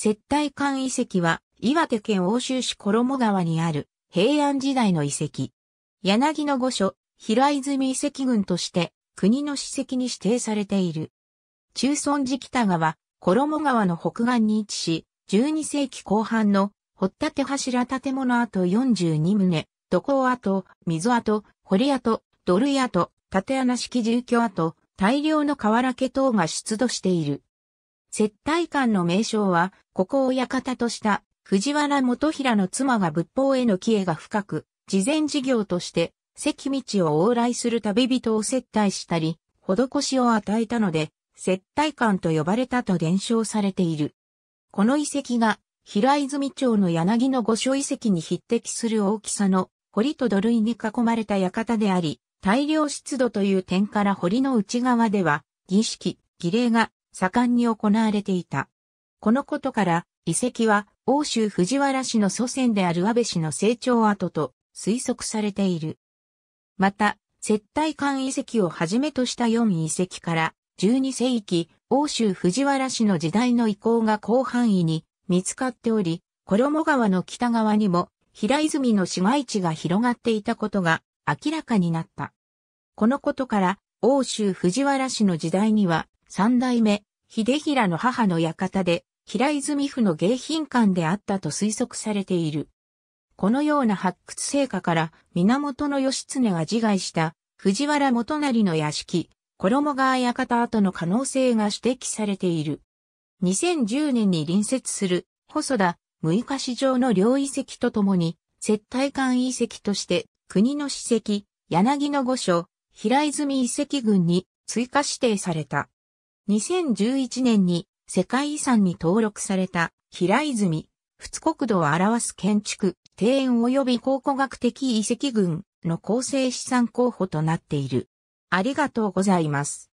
接待館遺跡は、岩手県奥州市衣川にある平安時代の遺跡。柳の御所、平泉遺跡群として国の史跡に指定されている。中村寺北川、衣川の北岸に位置し、12世紀後半の掘立柱建物跡42棟、土工跡、溝跡、堀跡、土塁跡、建穴式住居跡、大量の瓦家等が出土している。接待館の名称は、ここを館とした藤原元平の妻が仏法への帰依が深く、慈善事業として、関道を往来する旅人を接待したり、施しを与えたので、接待館と呼ばれたと伝承されている。この遺跡が、平泉町の柳の御所遺跡に匹敵する大きさの堀と土塁に囲まれた館であり、大量湿度という点から堀の内側では、儀式、儀礼が盛んに行われていた。このことから、遺跡は、欧州藤原氏の祖先である安倍氏の成長跡と推測されている。また、接待館遺跡をはじめとした4遺跡から、12世紀、欧州藤原氏の時代の遺構が広範囲に見つかっており、衣川の北側にも平泉の市街地が広がっていたことが明らかになった。このことから、欧州藤原氏の時代には、三代目、秀平の母の館で、平泉府の迎賓館であったと推測されている。このような発掘成果から、源義経が自害した藤原元成の屋敷、衣川館跡の可能性が指摘されている。2010年に隣接する細田六日市場の両遺跡とともに、接待館遺跡として国の史跡、柳の御所、平泉遺跡群に追加指定された。2011年に世界遺産に登録された平泉、仏国土を表す建築、庭園及び考古学的遺跡群の構成資産候補となっている。ありがとうございます。